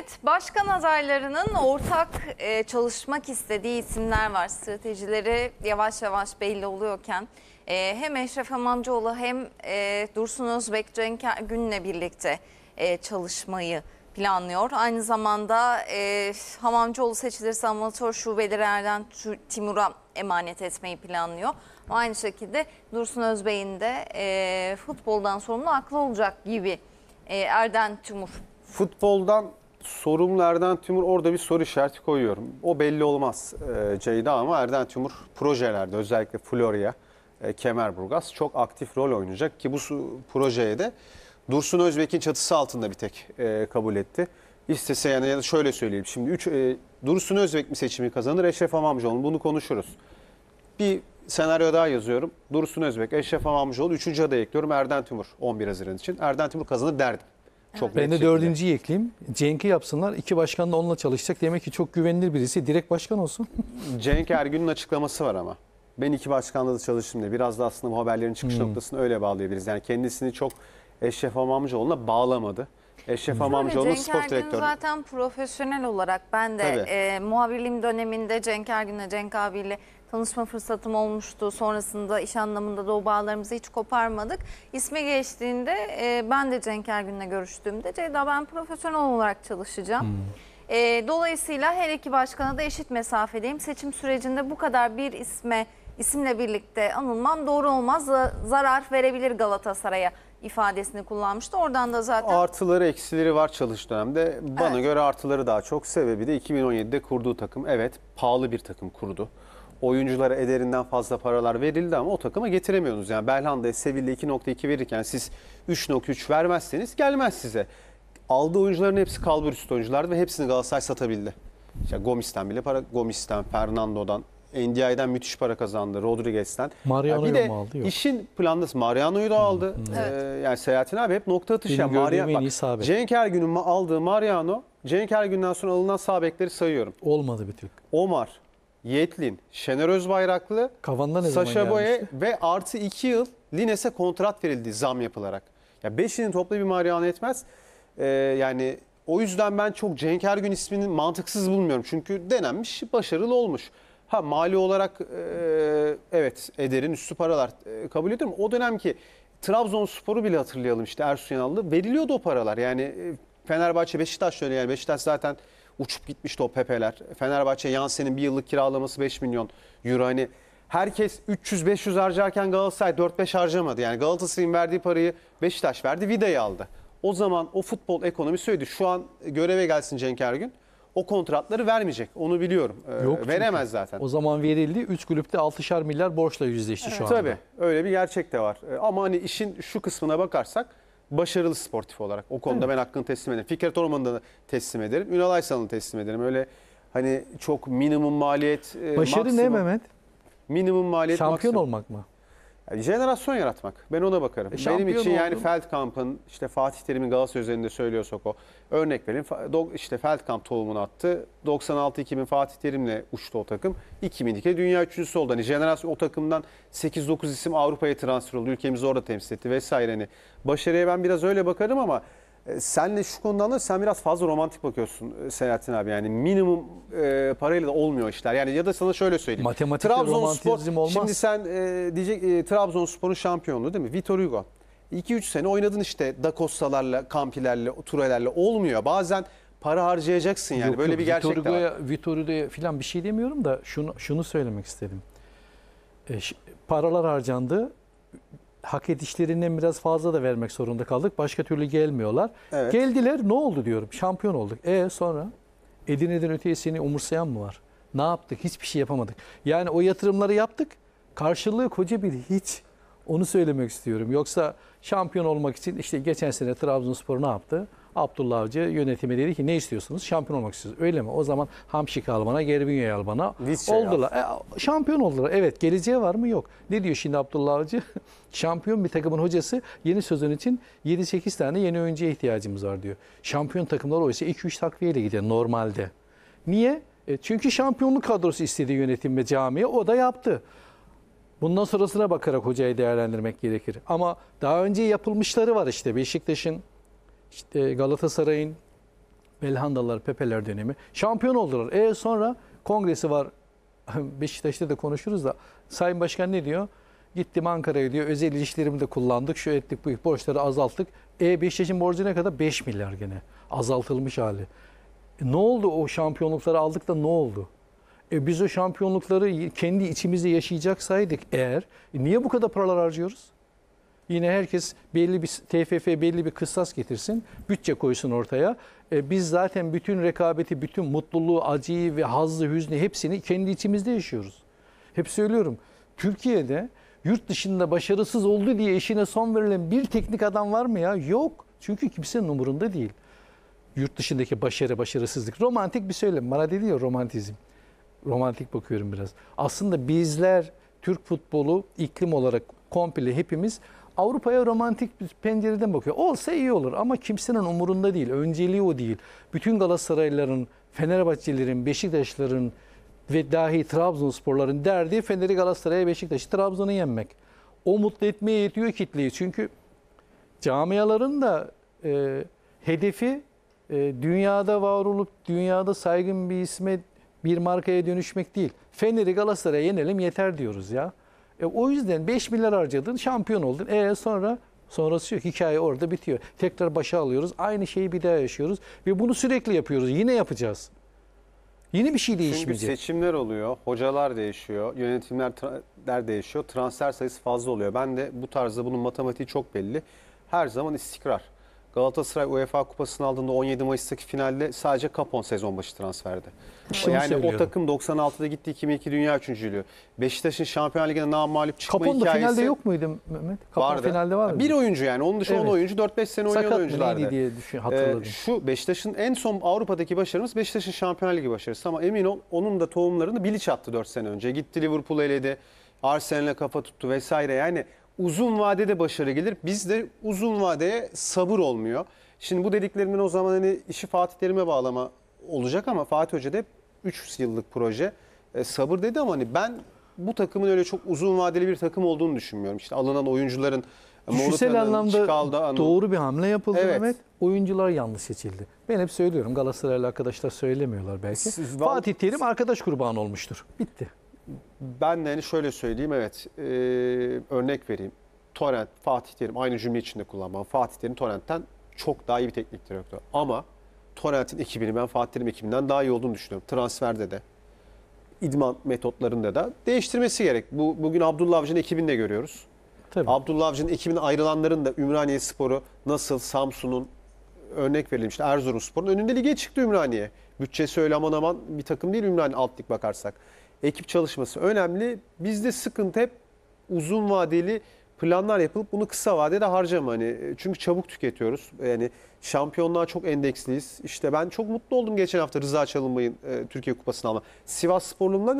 Evet, başkan adaylarının ortak e, çalışmak istediği isimler var. Stratejileri yavaş yavaş belli oluyorken e, hem Eşref Hamamcıoğlu hem e, Dursun Özbek Cenk Gün'le birlikte e, çalışmayı planlıyor. Aynı zamanda e, Hamamcıoğlu seçilirse amatör şubeleri Erden Timur'a emanet etmeyi planlıyor. Aynı şekilde Dursun Özbey'in de e, futboldan sorumlu aklı olacak gibi e, Erden Timur futboldan Sorumlardan Erden orada bir soru işareti koyuyorum. O belli olmaz e, Ceyda ama Erden Tümur projelerde özellikle Florya, e, Kemerburgaz çok aktif rol oynayacak ki bu projeye de Dursun Özbek'in çatısı altında bir tek e, kabul etti. İstese yani ya da şöyle söyleyeyim şimdi üç, e, Dursun Özbek mi seçimi kazanır Eşref Amamcıoğlu bunu konuşuruz. Bir senaryo daha yazıyorum. Dursun Özbek, Eşref Amamcıoğlu üçüncü adayı ekliyorum Erden Tümur 11 Haziran için. Erden Tümur kazanır derdim. Çok Ben de dördüncü ekleyeyim. Cenk'i yapsınlar. İki başkan da onunla çalışacak. Demek ki çok güvenilir birisi. Direkt başkan olsun. Cenk Ergün'ün açıklaması var ama. Ben iki başkanla da çalıştım diye. Biraz da aslında bu haberlerin çıkış hmm. noktasını öyle bağlayabiliriz. Yani kendisini çok Eşref İmamoğlu'na bağlamadı. Eşref Hamamcıoğlu Cenk spor Ergün direktörü. zaten profesyonel olarak ben de Tabii. e, muhabirliğim döneminde Cenk Ergün'le Cenk abiyle tanışma fırsatım olmuştu. Sonrasında iş anlamında da o bağlarımızı hiç koparmadık. İsmi geçtiğinde e, ben de Cenk Ergün'le görüştüğümde Ceyda ben profesyonel olarak çalışacağım. Hmm. E, dolayısıyla her iki başkana da eşit mesafedeyim. Seçim sürecinde bu kadar bir isme isimle birlikte anılmam doğru olmaz. Zarar verebilir Galatasaray'a ifadesini kullanmıştı. Oradan da zaten... Artıları eksileri var çalış dönemde. Bana evet. göre artıları daha çok. Sebebi de 2017'de kurduğu takım evet pahalı bir takım kurdu. Oyunculara ederinden fazla paralar verildi ama o takıma getiremiyorsunuz. Yani Belhanda'ya Sevilla 2.2 verirken siz 3.3 vermezseniz gelmez size. Aldığı oyuncuların hepsi kalbur üstü oyunculardı ve hepsini Galatasaray satabildi. İşte Gomis'ten bile para, Gomis'ten, Fernando'dan, NDI'den müthiş para kazandı Rodriguez'den. Mariano'yu yani mu aldı? Yok. işin planlısı Mariano'yu da aldı. Hmm. Ee, evet. Yani Seyahatin abi hep nokta atışı. Yani Mariano, bak, Cenk Ergün'ün aldığı Mariano, Cenk Ergün'den sonra alınan sağ sayıyorum. Olmadı bir tek. Omar, Yetlin, Şener Özbayraklı, Kavan'da Sasha Boye ve artı 2 yıl Lines'e kontrat verildi zam yapılarak. Ya 5'inin toplu bir Mariano etmez. Ee, yani o yüzden ben çok Cenk Ergün ismini mantıksız bulmuyorum. Çünkü denenmiş, başarılı olmuş. Ha mali olarak e, evet Eder'in üstü paralar e, kabul ediyorum. O dönem ki Trabzonspor'u bile hatırlayalım işte Ersun Yanal'da. Veriliyordu o paralar. Yani e, Fenerbahçe Beşiktaş öyle yani Beşiktaş zaten uçup gitmişti o Pepe'ler. Fenerbahçe Yansen'in bir yıllık kiralaması 5 milyon euro. Hani herkes 300-500 harcarken Galatasaray 4-5 harcamadı. Yani Galatasaray'ın verdiği parayı Beşiktaş verdi, Vida'yı aldı. O zaman o futbol ekonomisi öyleydi. Şu an göreve gelsin Cenk Ergün o kontratları vermeyecek. Onu biliyorum. Ee, Yok veremez çünkü. zaten. O zaman verildi. 3 kulüpte 6'şar milyar borçla yüzleşti evet. şu anda. Tabii. Öyle bir gerçek de var. Ee, ama hani işin şu kısmına bakarsak başarılı sportif olarak. O konuda evet. ben hakkını teslim ederim. Fikret Orman'ı da teslim ederim. Ünal Aysal'ı teslim ederim. Öyle hani çok minimum maliyet. E, Başarı maksimum, ne Mehmet? Minimum maliyet. Şampiyon maksimum. olmak mı? Yani jenerasyon yaratmak. Ben ona bakarım. E, Benim için yani Feldkamp'ın işte Fatih Terim'in Galatasaray üzerinde söylüyor soko Örnek vereyim. işte Feldkamp tohumunu attı. 96-2000 Fatih Terim'le uçtu o takım. 2002'de dünya üçüncüsü oldu. Hani jenerasyon o takımdan 8-9 isim Avrupa'ya transfer oldu. Ülkemizi orada temsil etti vesaire. Hani başarıya ben biraz öyle bakarım ama e, Senle şu konuda da Sen biraz fazla romantik bakıyorsun e, abi. Yani minimum e, parayla da olmuyor işler. Yani ya da sana şöyle söyleyeyim. Matematikte romantizm olmaz. Şimdi sen e, diyecek e, Trabzonspor'un şampiyonluğu değil mi? Vitor Hugo. 2-3 sene oynadın işte Dakostalarla kampilerle Campi'lerle, olmuyor. Bazen para harcayacaksın yani. Yok, Böyle yok, bir gerçek Vitor var. Hugo'ya, Vitor Hugo'ya falan bir şey demiyorum da şunu şunu söylemek istedim. E, ş- paralar harcandı hak edişlerinden biraz fazla da vermek zorunda kaldık. Başka türlü gelmiyorlar. Evet. Geldiler ne oldu diyorum. Şampiyon olduk. E sonra Edirne'den ötesini umursayan mı var? Ne yaptık? Hiçbir şey yapamadık. Yani o yatırımları yaptık. Karşılığı koca bir hiç. Onu söylemek istiyorum. Yoksa şampiyon olmak için işte geçen sene Trabzonspor ne yaptı? Abdullah Avcı yönetime dedi ki ne istiyorsunuz? Şampiyon olmak istiyoruz. Öyle mi? O zaman Hamşik almana bana, almana al şey oldular. E, şampiyon oldular. Evet. Geleceğe var mı? Yok. Ne diyor şimdi Abdullah Avcı? Şampiyon bir takımın hocası yeni sözün için 7-8 tane yeni oyuncuya ihtiyacımız var diyor. Şampiyon takımlar oysa 2-3 takviyeyle gidiyor normalde. Niye? E, çünkü şampiyonluk kadrosu istediği yönetim ve camiye o da yaptı. Bundan sonrasına bakarak hocayı değerlendirmek gerekir. Ama daha önce yapılmışları var işte Beşiktaş'ın işte Galatasaray'ın Belhandalar, Pepeler dönemi. Şampiyon oldular. E sonra kongresi var. Beşiktaş'ta da konuşuruz da Sayın Başkan ne diyor? Gittim Ankara'ya diyor. Özel ilişkilerimi de kullandık. Şu ettik bu borçları azalttık. E Beşiktaş'ın borcu ne kadar? 5 milyar gene. Azaltılmış hali. E, ne oldu o şampiyonlukları aldık da ne oldu? E biz o şampiyonlukları kendi içimizde yaşayacaksaydık eğer e, niye bu kadar paralar harcıyoruz? Yine herkes belli bir TFF belli bir kıstas getirsin, bütçe koysun ortaya. E, biz zaten bütün rekabeti, bütün mutluluğu, acıyı ve hazlı hüznü hepsini kendi içimizde yaşıyoruz. Hep söylüyorum. Türkiye'de yurt dışında başarısız oldu diye işine son verilen bir teknik adam var mı ya? Yok. Çünkü kimsenin umurunda değil. Yurt dışındaki başarı, başarısızlık. Romantik bir söylem. Bana dedi ya romantizm. Romantik bakıyorum biraz. Aslında bizler Türk futbolu iklim olarak komple hepimiz Avrupa'ya romantik bir pencereden bakıyor. Olsa iyi olur ama kimsenin umurunda değil. Önceliği o değil. Bütün Galatasaraylıların, Fenerbahçelilerin, Beşiktaşların ve dahi Trabzonsporların derdi Fener'i Galatasaray'a Beşiktaş'ı Trabzon'u yenmek. O mutlu etmeye yetiyor kitleyi. Çünkü camiaların da e, hedefi e, dünyada var olup dünyada saygın bir isme bir markaya dönüşmek değil. Fener'i Galatasaray'a yenelim yeter diyoruz ya. E, o yüzden 5 milyar harcadın, şampiyon oldun. E sonra sonrası şey yok. Hikaye orada bitiyor. Tekrar başa alıyoruz. Aynı şeyi bir daha yaşıyoruz ve bunu sürekli yapıyoruz. Yine yapacağız. Yeni bir şey değişmeyecek. Çünkü seçimler oluyor, hocalar değişiyor, yönetimler değişiyor, transfer sayısı fazla oluyor. Ben de bu tarzda bunun matematiği çok belli. Her zaman istikrar. Galatasaray UEFA Kupası'nı aldığında 17 Mayıs'taki finalde sadece Kapon sezon başı transferdi. Şunu şey yani o takım 96'da gitti 2002 Dünya Üçüncülüğü. Beşiktaş'ın Şampiyon Ligi'nde namalip çıkma Kapon da hikayesi. finalde yok muydu Mehmet? Kapon vardı. finalde var mıydı? Bir oyuncu yani. Onun dışında evet. 10 oyuncu 4-5 sene oynayan Sakat Sakat diye düşün, hatırladım. Ee, şu Beşiktaş'ın en son Avrupa'daki başarımız Beşiktaş'ın Şampiyon Ligi başarısı. Ama emin ol onun da tohumlarını Bilic attı 4 sene önce. Gitti Liverpool eledi. Arsenal'e kafa tuttu vesaire. Yani uzun vadede başarı gelir. Bizde uzun vadeye sabır olmuyor. Şimdi bu dediklerimin o zaman hani işi Fatih Terim'e bağlama olacak ama Fatih Hoca da hep 3 yıllık proje. E, sabır dedi ama hani ben bu takımın öyle çok uzun vadeli bir takım olduğunu düşünmüyorum. İşte alınan oyuncuların e, Düşünsel anlamda Çikal'da, doğru bir hamle yapıldı evet. Mehmet. Oyuncular yanlış seçildi. Ben hep söylüyorum Galatasaraylı arkadaşlar söylemiyorlar belki. Siz, Fatih Terim arkadaş kurbanı olmuştur. Bitti ben de hani şöyle söyleyeyim evet e, örnek vereyim. Torrent, Fatih Terim aynı cümle içinde kullanmam. Fatih Terim Torrent'ten çok daha iyi bir teknik direktör. Ama Torrent'in ekibini ben Fatih Terim ekibinden daha iyi olduğunu düşünüyorum. Transferde de, idman metotlarında da değiştirmesi gerek. Bu, bugün Abdullah Avcı'nın ekibini de görüyoruz. Tabii. Abdullah Avcı'nın ekibine ayrılanların da Ümraniye Sporu nasıl Samsun'un örnek verelim işte Erzurum Spor'un önünde lige çıktı Ümraniye. Bütçesi öyle aman aman bir takım değil Ümraniye alt lig bakarsak ekip çalışması önemli. Bizde sıkıntı hep uzun vadeli planlar yapılıp bunu kısa vadede harcama hani e, çünkü çabuk tüketiyoruz. Yani şampiyonluğa çok endeksliyiz. İşte ben çok mutlu oldum geçen hafta Rıza Çalınbay'ın e, Türkiye Kupası'nı alma. Sivas Sporlu'ndan